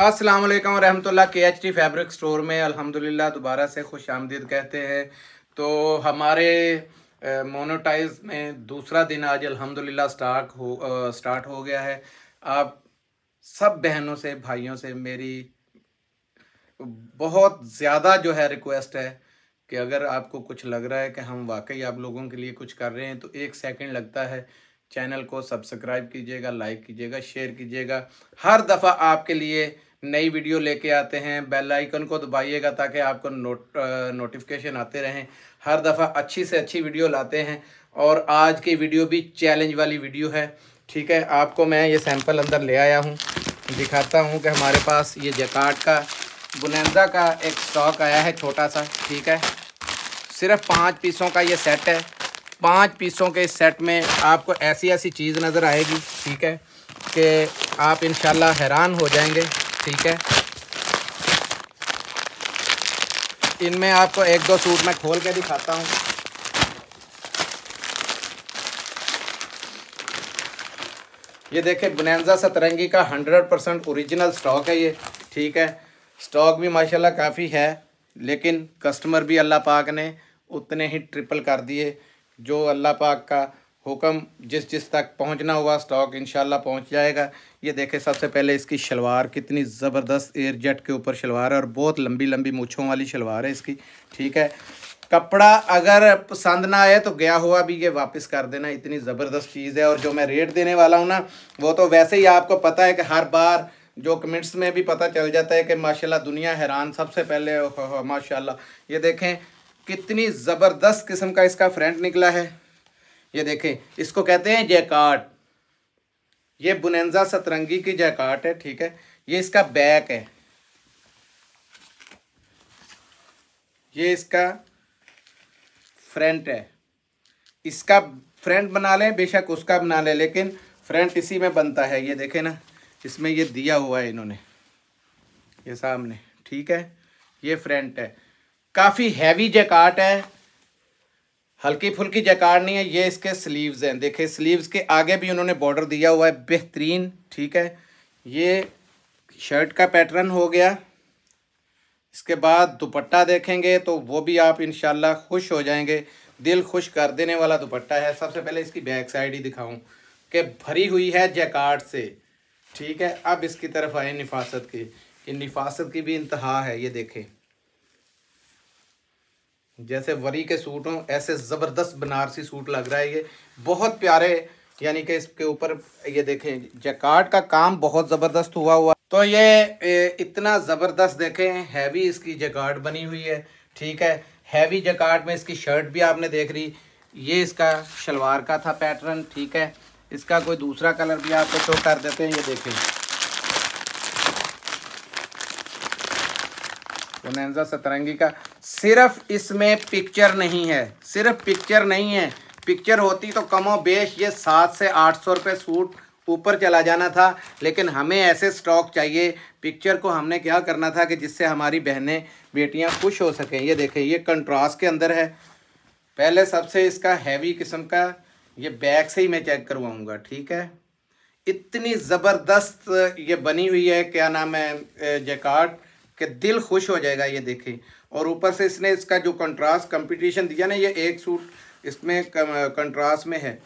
अस्सलाम वालेकुम रहमतुल्लाह के एच टी फैब्रिक स्टोर में अल्हम्दुलिल्लाह दोबारा से खुश आमदीद कहते हैं तो हमारे मोनोटाइज में दूसरा दिन आज अल्हम्दुलिल्लाह स्टार्ट हो आ, स्टार्ट हो गया है आप सब बहनों से भाइयों से मेरी बहुत ज़्यादा जो है रिक्वेस्ट है कि अगर आपको कुछ लग रहा है कि हम वाकई आप लोगों के लिए कुछ कर रहे हैं तो एक सेकेंड लगता है चैनल को सब्सक्राइब कीजिएगा लाइक कीजिएगा शेयर कीजिएगा हर दफ़ा आपके लिए नई वीडियो लेके आते हैं बेल आइकन को दबाइएगा ताकि आपको नोट नोटिफिकेशन आते रहें हर दफ़ा अच्छी से अच्छी वीडियो लाते हैं और आज की वीडियो भी चैलेंज वाली वीडियो है ठीक है आपको मैं ये सैंपल अंदर ले आया हूँ दिखाता हूँ कि हमारे पास ये जकाट का बुनंदा का एक स्टॉक आया है छोटा सा ठीक है सिर्फ पाँच पीसों का ये सेट है पाँच पीसों के सेट में आपको ऐसी ऐसी चीज़ नज़र आएगी ठीक है कि आप इन हैरान हो जाएंगे ठीक है इनमें आपको एक दो सूट मैं खोल के दिखाता हूँ ये देखें बनैजा सतरंगी का हंड्रेड परसेंट औरिजिनल स्टॉक है ये ठीक है स्टॉक भी माशाल्लाह काफ़ी है लेकिन कस्टमर भी अल्लाह पाक ने उतने ही ट्रिपल कर दिए जो अल्लाह पाक का हुक्म जिस जिस तक पहुंचना हुआ स्टॉक इन पहुंच जाएगा ये देखें सबसे पहले इसकी शलवार कितनी ज़बरदस्त एयर जेट के ऊपर शलवार है और बहुत लंबी लंबी मूछों वाली शलवार है इसकी ठीक है कपड़ा अगर पसंद ना आए तो गया हुआ भी ये वापस कर देना इतनी ज़बरदस्त चीज़ है और जो मैं रेट देने वाला हूँ ना वो तो वैसे ही आपको पता है कि हर बार जो कमेंट्स में भी पता चल जाता है कि माशाल्लाह दुनिया हैरान सबसे पहले माशाल्लाह ये देखें कितनी ज़बरदस्त किस्म का इसका फ्रंट निकला है ये देखें इसको कहते हैं जैकाट ये बुनंजा सतरंगी की जैकाट है ठीक है ये इसका बैक है ये इसका फ्रंट है इसका फ्रंट बना लें बेशक उसका बना लें लेकिन फ्रंट इसी में बनता है ये देखें ना इसमें ये दिया हुआ है इन्होंने ये सामने ठीक है ये फ्रंट है काफ़ी हैवी जैकाट है हल्की फुल्की जैकाट नहीं है ये इसके स्लीव्स हैं देखिए स्लीव्स के आगे भी उन्होंने बॉर्डर दिया हुआ है बेहतरीन ठीक है ये शर्ट का पैटर्न हो गया इसके बाद दुपट्टा देखेंगे तो वो भी आप इन खुश हो जाएंगे दिल खुश कर देने वाला दुपट्टा है सबसे पहले इसकी बैक साइड ही दिखाऊँ कि भरी हुई है जैकाट से ठीक है अब इसकी तरफ आए नफासत की ये नफासत की भी इंतहा है ये देखें जैसे वरी के सूट हों ऐसे ज़बरदस्त बनारसी सूट लग रहा है ये बहुत प्यारे यानी कि इसके ऊपर ये देखें जैकार्ड का काम बहुत ज़बरदस्त हुआ हुआ तो ये इतना ज़बरदस्त देखें हैवी इसकी जैकार्ड बनी हुई है ठीक है हैवी जैकार्ड में इसकी शर्ट भी आपने देख रही ये इसका शलवार का था पैटर्न ठीक है इसका कोई दूसरा कलर भी आपको तो शो कर देते हैं ये देखें बोनेंजा सतरंगी का सिर्फ इसमें पिक्चर नहीं है सिर्फ पिक्चर नहीं है पिक्चर होती तो कमो बेश ये सात से आठ सौ रुपये सूट ऊपर चला जाना था लेकिन हमें ऐसे स्टॉक चाहिए पिक्चर को हमने क्या करना था कि जिससे हमारी बहनें बेटियां खुश हो सकें ये देखें ये कंट्रास्ट के अंदर है पहले सबसे इसका हैवी किस्म का ये बैग से ही मैं चेक करवाऊँगा ठीक है इतनी ज़बरदस्त ये बनी हुई है क्या नाम है जैकार्ड कि दिल खुश हो जाएगा ये देखे और ऊपर से इसने इसका जो कंट्रास्ट कंपटीशन दिया ना ये एक सूट इसमें कंट्रास्ट में है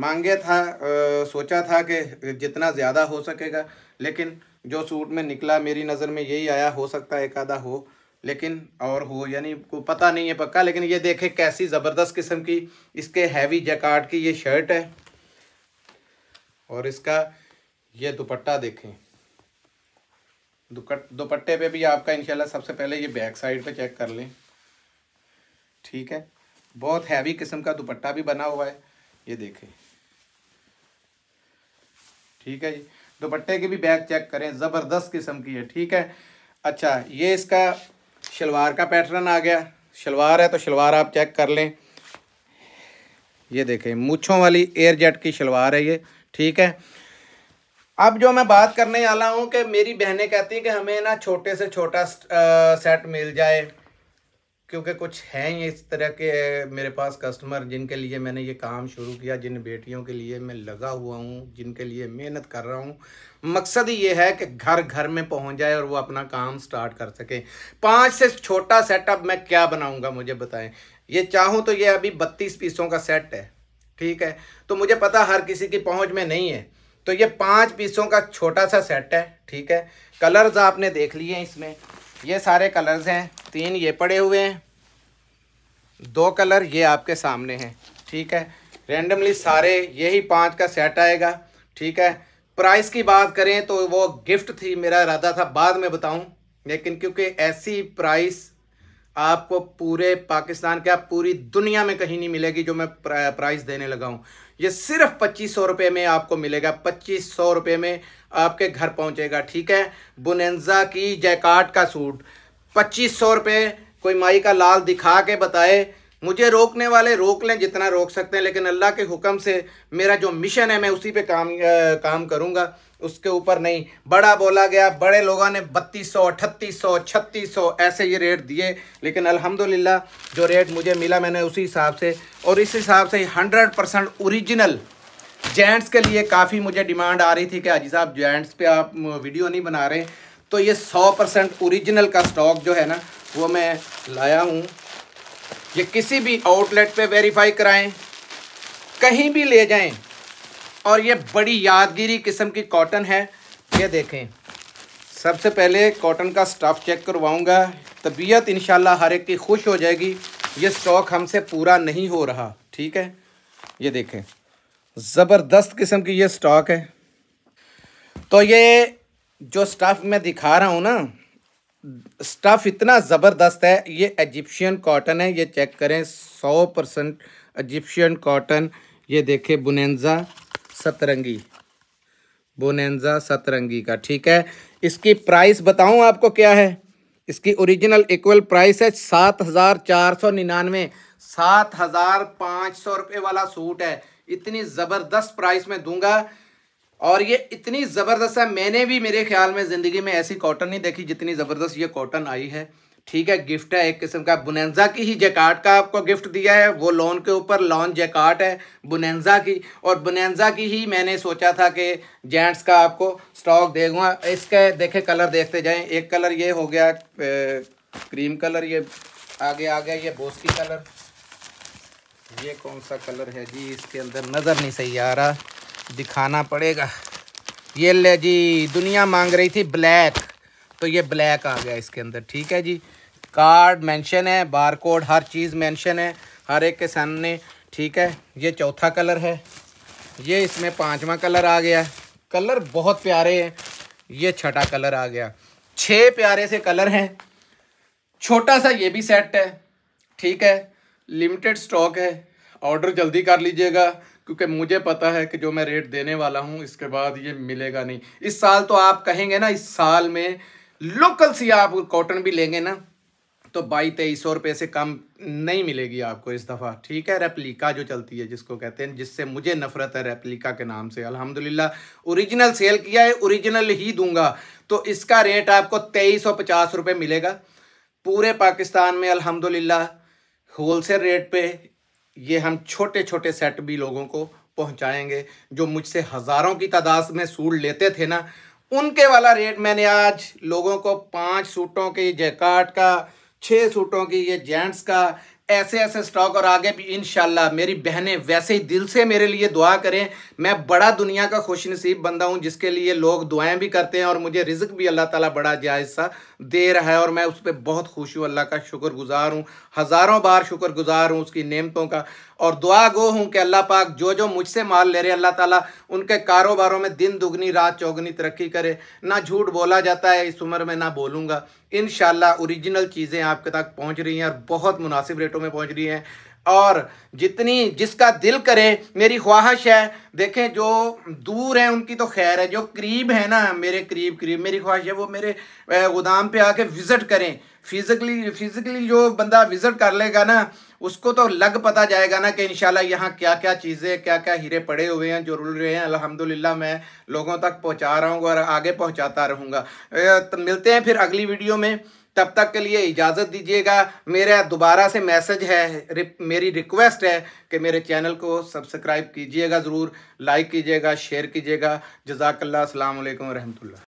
मांगे था आ, सोचा था कि जितना ज़्यादा हो सकेगा लेकिन जो सूट में निकला मेरी नज़र में यही आया हो सकता है एक आधा हो लेकिन और हो यानी को पता नहीं है पक्का लेकिन ये देखे कैसी ज़बरदस्त किस्म की इसके हैवी जैकार्ड की ये शर्ट है और इसका ये दुपट्टा देखें दुपट्टे पे भी आपका इंशाल्लाह सबसे पहले ये बैक साइड पे चेक कर लें ठीक है बहुत हैवी किस्म का दुपट्टा भी बना हुआ है ये देखें ठीक है जी दुपट्टे की भी बैक चेक करें ज़बरदस्त किस्म की है ठीक है अच्छा ये इसका शलवार का पैटर्न आ गया शलवार है तो शलवार आप चेक कर लें ये देखें मूछों वाली एयर जेट की शलवार है ये ठीक है अब जो मैं बात करने वाला हूँ कि मेरी बहनें कहती हैं कि हमें ना छोटे से छोटा सेट मिल जाए क्योंकि कुछ हैं ये इस तरह के मेरे पास कस्टमर जिनके लिए मैंने ये काम शुरू किया जिन बेटियों के लिए मैं लगा हुआ हूँ जिनके लिए मेहनत कर रहा हूँ मकसद ये है कि घर घर में पहुँच जाए और वो अपना काम स्टार्ट कर सकें पाँच से छोटा सेटअप मैं क्या बनाऊँगा मुझे बताएं ये चाहूँ तो ये अभी बत्तीस पीसों का सेट है ठीक है तो मुझे पता हर किसी की पहुँच में नहीं है तो ये पांच पीसों का छोटा सा सेट है ठीक है कलर्स आपने देख लिए हैं इसमें ये सारे कलर्स हैं तीन ये पड़े हुए हैं दो कलर ये आपके सामने हैं ठीक है रेंडमली सारे यही पांच का सेट आएगा ठीक है प्राइस की बात करें तो वो गिफ्ट थी मेरा इरादा था बाद में बताऊं लेकिन क्योंकि ऐसी प्राइस आपको पूरे पाकिस्तान क्या पूरी दुनिया में कहीं नहीं मिलेगी जो मैं प्राइस देने लगा हूँ ये सिर्फ पच्चीस सौ रुपये में आपको मिलेगा पच्चीस सौ रुपये में आपके घर पहुँचेगा ठीक है बुनेंजा की जैकाट का सूट पच्चीस सौ रुपये कोई माई का लाल दिखा के बताए मुझे रोकने वाले रोक लें जितना रोक सकते हैं लेकिन अल्लाह के हुक्म से मेरा जो मिशन है मैं उसी पे काम आ, काम करूँगा उसके ऊपर नहीं बड़ा बोला गया बड़े लोगों ने बत्तीस सौ अठतीस सौ छत्तीस सौ ऐसे ये रेट दिए लेकिन अल्हम्दुलिल्लाह जो रेट मुझे मिला मैंने उसी हिसाब से और इस हिसाब से हंड्रेड परसेंट औरिजिनल जेंट्स के लिए काफ़ी मुझे डिमांड आ रही थी कि हाजी साहब जेंट्स पर आप वीडियो नहीं बना रहे तो ये सौ परसेंट का स्टॉक जो है ना वो मैं लाया हूँ ये किसी भी आउटलेट पे वेरीफाई कराएं कहीं भी ले जाएं और ये बड़ी यादगिरी किस्म की कॉटन है ये देखें सबसे पहले कॉटन का स्टफ़ चेक करवाऊंगा तबीयत इन हर एक की खुश हो जाएगी ये स्टॉक हमसे पूरा नहीं हो रहा ठीक है ये देखें ज़बरदस्त किस्म की ये स्टॉक है तो ये जो स्टफ़ मैं दिखा रहा हूँ ना स्टफ़ इतना ज़बरदस्त है ये एजिप्शियन कॉटन है ये चेक करें सौ परसेंट एजिप्शियन कॉटन ये देखें बुनेंजा सतरंगी बुनेंजा सतरंगी का ठीक है इसकी प्राइस बताऊं आपको क्या है इसकी ओरिजिनल इक्वल प्राइस है सात हज़ार चार सौ निन्यानवे सात हज़ार पाँच सौ रुपये वाला सूट है इतनी ज़बरदस्त प्राइस में दूंगा और ये इतनी ज़बरदस्त है मैंने भी मेरे ख्याल में ज़िंदगी में ऐसी कॉटन नहीं देखी जितनी ज़बरदस्त ये कॉटन आई है ठीक है गिफ्ट है एक किस्म का बुनेंजा की ही जैकार्ड का आपको गिफ्ट दिया है वो लोन के ऊपर लॉन जैकार्ड है बुनेंजा की और बुनेंजा की ही मैंने सोचा था कि जेंट्स का आपको स्टॉक देगा इसके देखे कलर देखते जाएं एक कलर ये हो गया क्रीम कलर ये आगे आ गया ये बोस्की कलर ये कौन सा कलर है जी इसके अंदर नज़र नहीं सही आ रहा दिखाना पड़ेगा ये ले जी दुनिया मांग रही थी ब्लैक तो ये ब्लैक आ गया इसके अंदर ठीक है जी कार्ड मेंशन है बार कोड हर चीज़ मेंशन है हर एक के सामने ठीक है ये चौथा कलर है ये इसमें पांचवा कलर आ गया कलर बहुत प्यारे हैं ये छठा कलर आ गया छः प्यारे से कलर हैं छोटा सा ये भी सेट है ठीक है लिमिटेड स्टॉक है ऑर्डर जल्दी कर लीजिएगा क्योंकि मुझे पता है कि जो मैं रेट देने वाला हूँ इसके बाद ये मिलेगा नहीं इस साल तो आप कहेंगे ना इस साल में लोकल सी आप कॉटन भी लेंगे ना तो बाई तेईस सौ रुपये से कम नहीं मिलेगी आपको इस दफ़ा ठीक है रेप्लिका जो चलती है जिसको कहते हैं जिससे मुझे नफरत है रेप्लिका के नाम से अल्हम्दुलिल्लाह ओरिजिनल सेल किया है ओरिजिनल ही दूंगा तो इसका रेट आपको तेईस सौ पचास रुपये मिलेगा पूरे पाकिस्तान में अल्हम्दुलिल्लाह होलसेल रेट पे ये हम छोटे छोटे सेट भी लोगों को पहुंचाएंगे जो मुझसे हज़ारों की तादाद में सूट लेते थे ना उनके वाला रेट मैंने आज लोगों को पाँच सूटों के जैकाट का छः सूटों की ये जेंट्स का ऐसे ऐसे स्टॉक और आगे भी इन मेरी बहनें वैसे ही दिल से मेरे लिए दुआ करें मैं बड़ा दुनिया का खुश नसीब बंदा हूँ जिसके लिए लोग दुआएं भी करते हैं और मुझे रिज्क भी अल्लाह ताला बड़ा जायज़ा दे रहा है और मैं उस पर बहुत खुश हूँ अल्लाह का शुक्र गुज़ार हूँ हज़ारों बार शुक्र गुज़ार हूँ उसकी नियमतों का और दुआ गो हूँ कि अल्लाह पाक जो जो मुझसे माल ले रहे अल्लाह ताली उनके कारोबारों में दिन दुगनी रात चौगनी तरक्की करे ना झूठ बोला जाता है इस उम्र में ना बोलूँगा इन ओरिजिनल चीज़ें आपके तक पहुँच रही हैं और बहुत मुनासिब रेटों में पहुँच रही हैं और जितनी जिसका दिल करे मेरी ख्वाहिश है देखें जो दूर हैं उनकी तो खैर है जो करीब है ना मेरे करीब करीब मेरी ख्वाहिश है वो मेरे गोदाम पे आके विज़िट करें फिज़िकली फिज़िकली जो बंदा विज़िट कर लेगा ना उसको तो लग पता जाएगा ना कि इनशाला यहाँ क्या क्या चीज़ें क्या क्या हीरे पड़े हुए हैं जो रुल रहे हैं अल्हम्दुलिल्लाह मैं लोगों तक पहुँचा रहा हूँ और आगे पहुँचाता रहूँगा तो मिलते हैं फिर अगली वीडियो में तब तक के लिए इजाज़त दीजिएगा मेरा दोबारा से मैसेज है रि, मेरी रिक्वेस्ट है कि मेरे चैनल को सब्सक्राइब कीजिएगा ज़रूर लाइक कीजिएगा शेयर कीजिएगा जजाकल्ला असलकम वरहमल